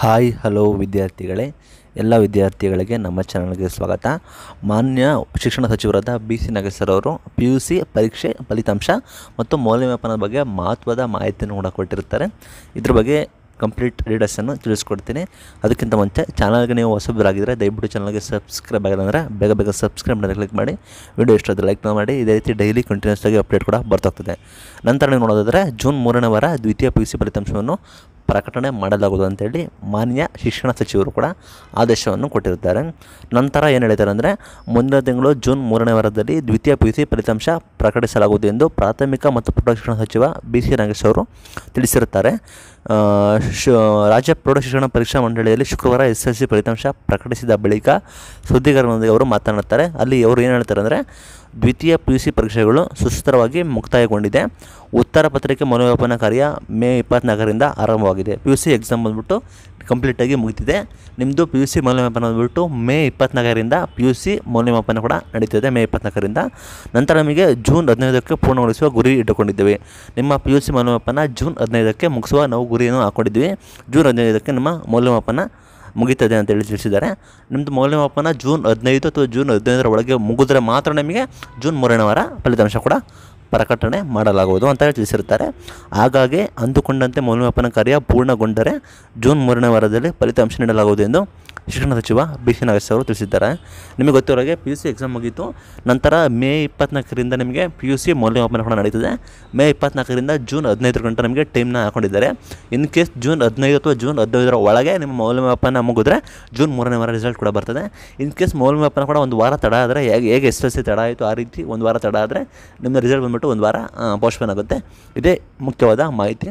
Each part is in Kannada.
ಹಾಯ್ ಹಲೋ ವಿದ್ಯಾರ್ಥಿಗಳೇ ಎಲ್ಲ ವಿದ್ಯಾರ್ಥಿಗಳಿಗೆ ನಮ್ಮ ಚಾನಲ್ಗೆ ಸ್ವಾಗತ ಮಾನ್ಯ ಶಿಕ್ಷಣ ಸಚಿವರಾದ ಬಿ ಸಿ ನಾಗೇಶ್ವರವರು ಪಿ ಯು ಸಿ ಪರೀಕ್ಷೆ ಫಲಿತಾಂಶ ಮತ್ತು ಮೌಲ್ಯಮಾಪನದ ಬಗ್ಗೆ ಮಹತ್ವದ ಮಾಹಿತಿಯನ್ನು ಕೂಡ ಕೊಟ್ಟಿರ್ತಾರೆ ಇದ್ರ ಬಗ್ಗೆ ಕಂಪ್ಲೀಟ್ ಡೀಟೇಲ್ಸನ್ನು ತಿಳಿಸ್ಕೊಡ್ತೀನಿ ಅದಕ್ಕಿಂತ ಮುಂಚೆ ಚಾನಲ್ಗೆ ನೀವು ಹೊಸಬರಾಗಿದ್ದರೆ ದಯವಿಟ್ಟು ಚಾನಲ್ಗೆ ಸಬ್ಸ್ಕ್ರೈಬ್ ಆಗಿಲ್ಲ ಅಂದರೆ ಬೇಗ ಬೇಗ ಸಬ್ಸ್ಕ್ರೈಬ್ ಮಾಡಿ ಕ್ಲಿಕ್ ಮಾಡಿ ವಿಡಿಯೋ ಆದರೆ ಲೈಕ್ ಮಾಡಿ ಇದೇ ರೀತಿ ಡೈಲಿ ಕಂಟಿನ್ಯೂಸ್ ಆಗಿ ಅಪ್ಡೇಟ್ ಕೂಡ ಬರ್ತಾಗ್ತದೆ ನಂತರ ನೀವು ನೋಡೋದಾದರೆ ಜೂನ್ ಮೂರನೇ ವಾರ ದ್ವಿತೀಯ ಪಿ ಯು ಸಿ ಫಲಿತಾಂಶವನ್ನು ಪ್ರಕಟಣೆ ಮಾಡಲಾಗುವುದು ಅಂತೇಳಿ ಮಾನ್ಯ ಶಿಕ್ಷಣ ಸಚಿವರು ಕೂಡ ಆದೇಶವನ್ನು ಕೊಟ್ಟಿರುತ್ತಾರೆ ನಂತರ ಏನು ಹೇಳಿದ್ದಾರೆ ಅಂದರೆ ಮುಂದಿನ ತಿಂಗಳು ಜೂನ್ ಮೂರನೇ ವಾರದಲ್ಲಿ ದ್ವಿತೀಯ ಪಿ ಯು ಸಿ ಫಲಿತಾಂಶ ಪ್ರಕಟಿಸಲಾಗುವುದು ಎಂದು ಪ್ರಾಥಮಿಕ ಮತ್ತು ಪ್ರೌಢಶಿಕ್ಷಣ ಸಚಿವ ಬಿ ಸಿ ನಾಗೇಶ್ ಅವರು ತಿಳಿಸಿರುತ್ತಾರೆ ರಾಜ್ಯ ಪ್ರೌಢಶಿಕ್ಷಣ ಪರೀಕ್ಷಾ ಮಂಡಳಿಯಲ್ಲಿ ಶುಕ್ರವಾರ ಎಸ್ ಎಲ್ ಸಿ ಫಲಿತಾಂಶ ಪ್ರಕಟಿಸಿದ ಬಳಿಕ ಸುದ್ದಿಗಾರರೊಂದಿಗೆ ಅವರು ಮಾತನಾಡುತ್ತಾರೆ ಅಲ್ಲಿ ಅವರು ಏನು ಹೇಳ್ತಾರೆ ಅಂದರೆ ದ್ವಿತೀಯ ಪಿ ಯು ಸಿ ಪರೀಕ್ಷೆಗಳು ಸುಸ್ಥಿರವಾಗಿ ಮುಕ್ತಾಯಗೊಂಡಿದೆ ಉತ್ತರ ಪತ್ರಿಕೆ ಮೌಲ್ಯಮಾಪನ ಕಾರ್ಯ ಮೇ ಇಪ್ಪತ್ನಾಲ್ಕರಿಂದ ಆರಂಭವಾಗಿದೆ ಪಿ ಯು ಸಿ ಎಕ್ಸಾಮ್ ಬಂದ್ಬಿಟ್ಟು ಕಂಪ್ಲೀಟಾಗಿ ಮುಗಿತಿದೆ ನಿಮ್ಮದು ಪಿ ಯು ಸಿ ಮೌಲ್ಯಮಾಪನ ಬಂದುಬಿಟ್ಟು ಮೇ ಇಪ್ಪತ್ನಾಲ್ಕರಿಂದ ಪಿ ಯು ಸಿ ಮೌಲ್ಯಮಾಪನ ಕೂಡ ನಡೀತಿದೆ ಮೇ ಇಪ್ಪತ್ನಾಲ್ಕರಿಂದ ನಂತರ ನಮಗೆ ಜೂನ್ ಹದಿನೈದಕ್ಕೆ ಪೂರ್ಣಗೊಳಿಸುವ ಗುರಿ ಇಟ್ಟುಕೊಂಡಿದ್ದೇವೆ ನಿಮ್ಮ ಪಿ ಯು ಸಿ ಮೌಲ್ಯಮಾಪನ ಜೂನ್ ಹದಿನೈದಕ್ಕೆ ಮುಗಿಸುವ ನಾವು ಗುರಿಯನ್ನು ಹಾಕೊಂಡಿದ್ದೀವಿ ಜೂನ್ ಹದಿನೈದಕ್ಕೆ ನಮ್ಮ ಮೌಲ್ಯಮಾಪನ ಮುಗೀತದೆ ಅಂತೇಳಿ ತಿಳಿಸಿದ್ದಾರೆ ನಿಮ್ಮದು ಮೌಲ್ಯಮಾಪನ ಜೂನ್ ಹದಿನೈದು ಅಥವಾ ಜೂನ್ ಹದಿನೈದರ ಒಳಗೆ ಮುಗಿದ್ರೆ ಮಾತ್ರ ನಿಮಗೆ ಜೂನ್ ಮೂರನೇ ವಾರ ಫಲಿತಾಂಶ ಕೂಡ ಪ್ರಕಟಣೆ ಮಾಡಲಾಗುವುದು ಅಂತ ಹೇಳಿ ತಿಳಿಸಿರ್ತಾರೆ ಹಾಗಾಗಿ ಅಂದುಕೊಂಡಂತೆ ಮೌಲ್ಯಮಾಪನ ಕಾರ್ಯ ಪೂರ್ಣಗೊಂಡರೆ ಜೂನ್ ಮೂರನೇ ವಾರದಲ್ಲಿ ಫಲಿತಾಂಶ ನೀಡಲಾಗುವುದು ಎಂದು ಶಿಕ್ಷಣ ಸಚಿವ ಬಿ ಸಿ ನಾಗೇಶ್ ಅವರು ತಿಳಿಸಿದ್ದಾರೆ ನಿಮಗೆ ಗೊತ್ತಿರೋಗೆ ಪಿ ಯು ಸಿ ಎಕ್ಸಾಮ್ ಮುಗಿಯಿತು ನಂತರ ಮೇ ಇಪ್ಪತ್ನಾಲ್ಕರಿಂದ ನಿಮಗೆ ಪಿ ಯು ಸಿ ಮೌಲ್ಯಮಾಪನ ಕೂಡ ನಡೀತದೆ ಮೇ ಇಪ್ಪತ್ನಾಲ್ಕರಿಂದ ಜೂನ್ ಹದಿನೈದು ಗಂಟೆ ನಿಮಗೆ ಟೈಮ್ನ ಹಾಕೊಂಡಿದ್ದಾರೆ ಇನ್ ಕೇಸ್ ಜೂನ್ ಹದಿನೈದು ಅಥವಾ ಜೂನ್ ಹದಿನೈದರ ಒಳಗೆ ನಿಮ್ಮ ಮೌಲ್ಯಮಾಪನ ಮುಗಿದ್ರೆ ಜೂನ್ ಮೂರನೇ ವಾರ ರಿಸಲ್ಟ್ ಕೂಡ ಬರ್ತದೆ ಇನ್ ಕೇಸ್ ಮೌಲ್ಯಮಾಪನ ಕೂಡ ಒಂದು ವಾರ ತಡ ಆದರೆ ಹೇಗೆ ಹೇಗೆ ಎಸ್ ಎಸ್ ಸಿ ತಡ ಆಯಿತು ಆ ರೀತಿ ಒಂದು ವಾರ ತಡ ಆದರೆ ನಿಮ್ಮ ರಿಸಲ್ಟ್ ಬಂದುಬಿಟ್ಟು ಒಂದು ವಾರ ಪೋಸ್ಟ್ಪೋನ್ ಆಗುತ್ತೆ ಇದೇ ಮುಖ್ಯವಾದ ಮಾಹಿತಿ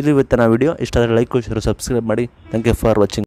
ಇದು ಇವತ್ತಿನ ವಿಡಿಯೋ ಇಷ್ಟಾದರೆ ಲೈಕ್ ಶೇರ್ ಸಬ್ಸ್ಕ್ರೈಬ್ ಮಾಡಿ ಥ್ಯಾಂಕ್ ಯು ಫಾರ್ ವಾಚಿಂಗ್